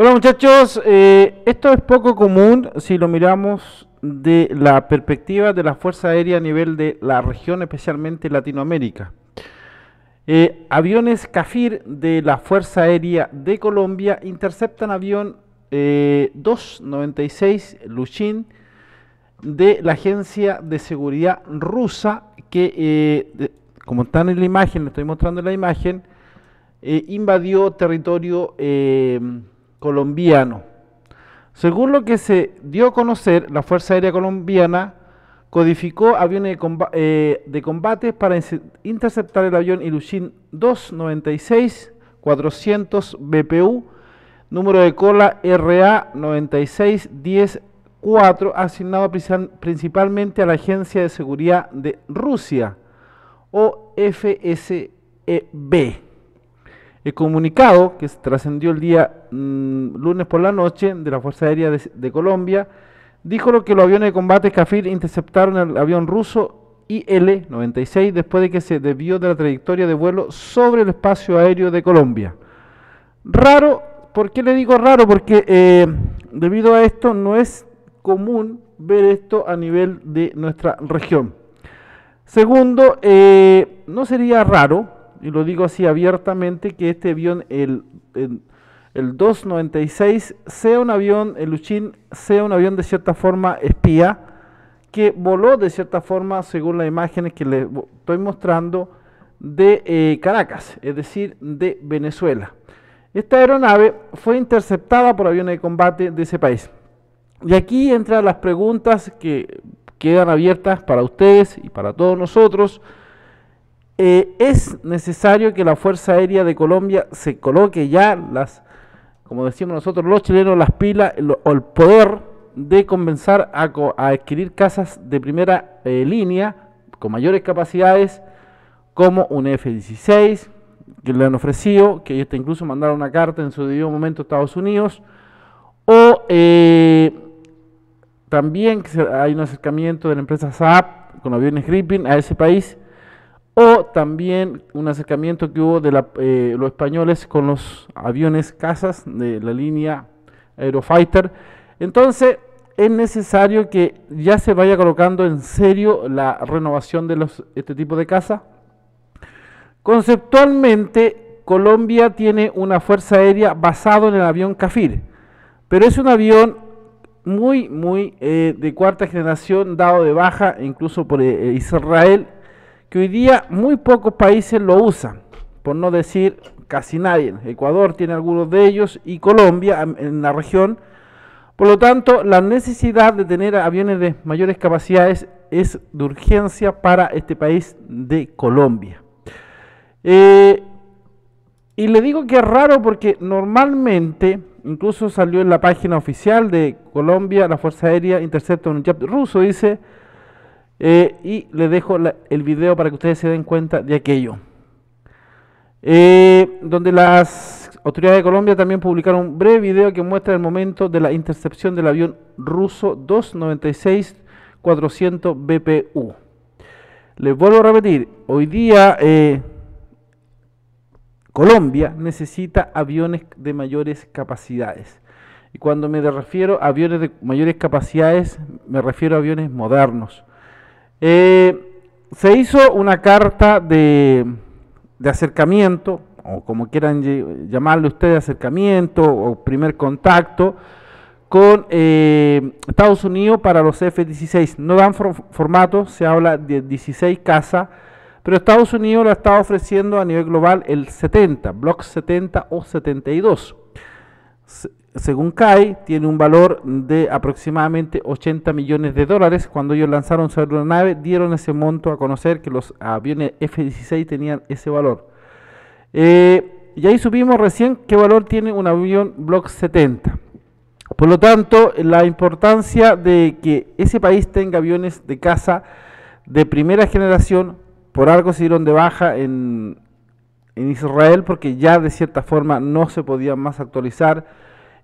Hola muchachos, eh, esto es poco común si lo miramos de la perspectiva de la Fuerza Aérea a nivel de la región, especialmente Latinoamérica. Eh, aviones CAFIR de la Fuerza Aérea de Colombia interceptan avión 296 eh, Lushin de la Agencia de Seguridad Rusa que, como están en la imagen, le estoy mostrando la imagen, invadió territorio colombiano. Según lo que se dio a conocer, la Fuerza Aérea Colombiana codificó aviones de, eh, combate, para interceptar el avión Ilushin 296 400 BPU, número de cola RA 96104, asignado principalmente a la Agencia de Seguridad de Rusia, o el comunicado que trascendió el día mm, lunes por la noche de la Fuerza Aérea de, Colombia dijo lo que los aviones de combate Cafir interceptaron el avión ruso IL-96 después de que se desvió de la trayectoria de vuelo sobre el espacio aéreo de Colombia. Raro, ¿por qué le digo raro? Porque eh, debido a esto no es común ver esto a nivel de nuestra región. Segundo, eh, no sería raro y lo digo así abiertamente, que este avión, el, 296, sea un avión, el Luchín, sea un avión de cierta forma espía, que voló de cierta forma, según las imágenes que les estoy mostrando, de eh, Caracas, es decir, de Venezuela. Esta aeronave fue interceptada por aviones de combate de ese país. Y aquí entran las preguntas que quedan abiertas para ustedes y para todos nosotros. Eh, es necesario que la Fuerza Aérea de Colombia se coloque ya las, como decimos nosotros los chilenos, las pilas el, o el poder de comenzar a, adquirir casas de primera eh, línea con mayores capacidades como un F-16 que le han ofrecido, que ellos incluso mandaron una carta en su debido momento a Estados Unidos, o eh, también que hay un acercamiento de la empresa Saab con aviones Gripen a ese país o también un acercamiento que hubo de eh, los españoles con los aviones casas de la línea Aerofighter. Entonces es necesario que ya se vaya colocando en serio la renovación de este tipo de caza? Conceptualmente, Colombia tiene una fuerza aérea basada en el avión Cafir, pero es un avión muy, muy eh, de cuarta generación, dado de baja incluso por eh, Israel que hoy día muy pocos países lo usan, por no decir casi nadie. Ecuador tiene algunos de ellos y Colombia en la región. Por lo tanto, la necesidad de tener aviones de mayores capacidades es de urgencia para este país de Colombia. Eh, y le digo que es raro porque normalmente, incluso salió en la página oficial de Colombia, la Fuerza Aérea intercepta un jet ruso, dice, eh, y les dejo el video para que ustedes se den cuenta de aquello. Eh, donde las autoridades de Colombia también publicaron un breve video que muestra el momento de la intercepción del avión ruso 296-400 BPU. Les vuelvo a repetir, hoy día eh, Colombia necesita aviones de mayores capacidades. Y cuando me refiero a aviones de mayores capacidades, me refiero a aviones modernos eh, se hizo una carta de, acercamiento, o como quieran llamarle ustedes, acercamiento o primer contacto con eh, Estados Unidos para los F-16. No dan formato, se habla de 16 casas, pero Estados Unidos lo está ofreciendo a nivel global el 70, Block 70 o 72 según CAE, tiene un valor de aproximadamente 80 millones de dólares. Cuando ellos lanzaron su aeronave, dieron ese monto a conocer que los aviones F-16 tenían ese valor. Eh, y ahí supimos recién qué valor tiene un avión Block 70. Por lo tanto, la importancia de que ese país tenga aviones de caza de primera generación, por algo se dieron de baja en, en Israel porque ya de cierta forma no se podía más actualizar.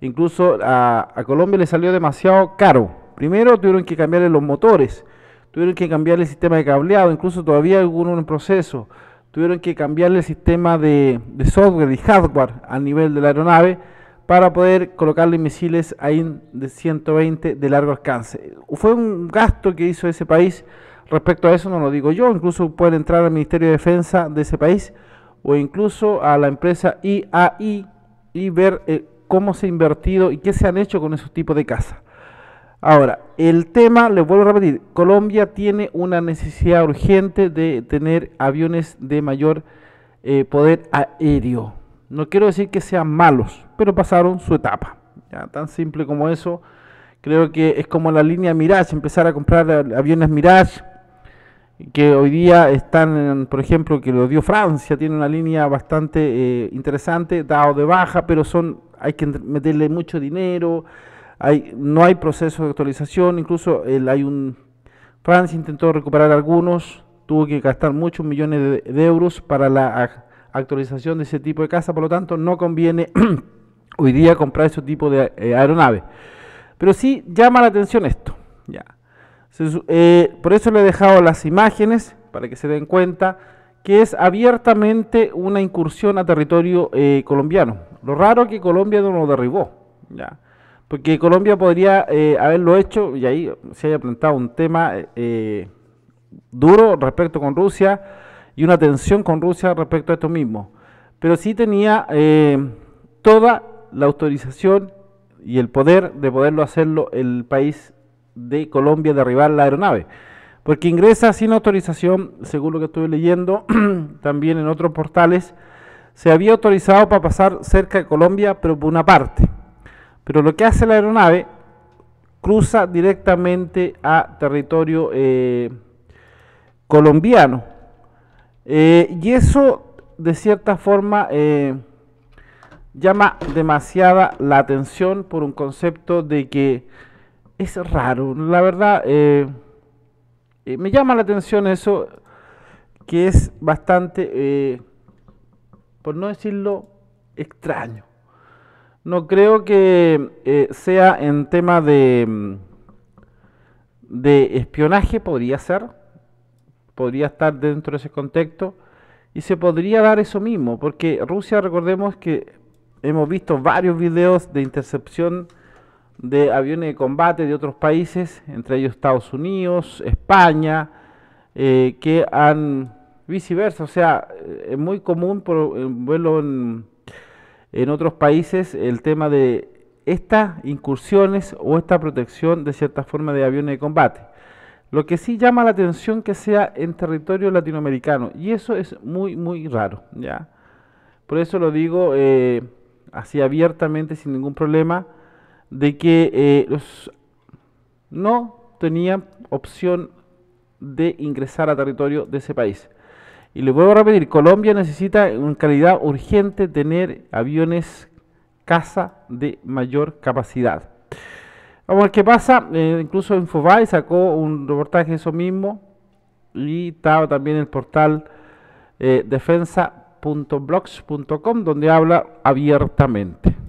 Incluso a, Colombia le salió demasiado caro. Primero tuvieron que cambiarle los motores, tuvieron que cambiar el sistema de cableado, incluso todavía alguno en proceso. Tuvieron que cambiarle el sistema de, software y hardware a nivel de la aeronave para poder colocarle misiles ahí de 120 de largo alcance. Fue un gasto que hizo ese país. Respecto a eso no lo digo yo, incluso puede entrar al Ministerio de Defensa de ese país o incluso a la empresa IAI y ver eh, cómo se ha invertido y qué se han hecho con esos tipos de casa. Ahora, el tema, les vuelvo a repetir, Colombia tiene una necesidad urgente de tener aviones de mayor eh, poder aéreo. No quiero decir que sean malos, pero pasaron su etapa. Ya, tan simple como eso. Creo que es como la línea Mirage, empezar a comprar aviones Mirage que hoy día están, por ejemplo, que lo dio Francia, tiene una línea bastante eh, interesante, dado de baja, pero son hay que meterle mucho dinero, hay, no hay proceso de actualización, incluso el, hay un Francia intentó recuperar algunos, tuvo que gastar muchos millones de, euros para la actualización de ese tipo de casa, por lo tanto no conviene hoy día comprar ese tipo de eh, aeronave. Pero sí llama la atención esto. Ya. Eh, por eso le he dejado las imágenes para que se den cuenta que es abiertamente una incursión a territorio eh, colombiano. Lo raro es que Colombia no lo derribó, porque Colombia podría eh, haberlo hecho y ahí se haya plantado un tema duro respecto con Rusia y una tensión con Rusia respecto a esto mismo. Pero sí tenía toda la autorización y el poder de poderlo hacerlo el país de Colombia derribar la aeronave. Porque ingresa sin autorización, según lo que estuve leyendo, también en otros portales, se había autorizado para pasar cerca de Colombia, pero por una parte. Pero lo que hace la aeronave, cruza directamente a territorio eh, colombiano. Eh, y eso, de cierta forma, eh, llama demasiada la atención por un concepto de que es raro, la verdad, eh, eh, me llama la atención eso, que es bastante, eh, por no decirlo, extraño. No creo que sea en tema de, mm, de espionaje, podría ser, podría estar dentro de ese contexto, y se podría dar eso mismo, porque Rusia, recordemos que hemos visto varios videos de intercepción, de aviones de combate de otros países, entre ellos Estados Unidos, España, eh, que han viceversa, o sea, eh, es muy común por, eh, vuelo en, en otros países el tema de estas incursiones o esta protección de cierta forma de aviones de combate. Lo que sí llama la atención que sea en territorio latinoamericano y eso es muy muy raro, ya. Por eso lo digo así abiertamente sin ningún problema de que eh, los no tenían opción de ingresar a territorio de ese país. Y le vuelvo a repetir, Colombia necesita en calidad urgente tener aviones caza de mayor capacidad. Vamos a ver qué pasa. Eh, incluso Infobae sacó un reportaje de eso mismo. Y estaba también el portal eh, defensa.blogs.com donde habla abiertamente.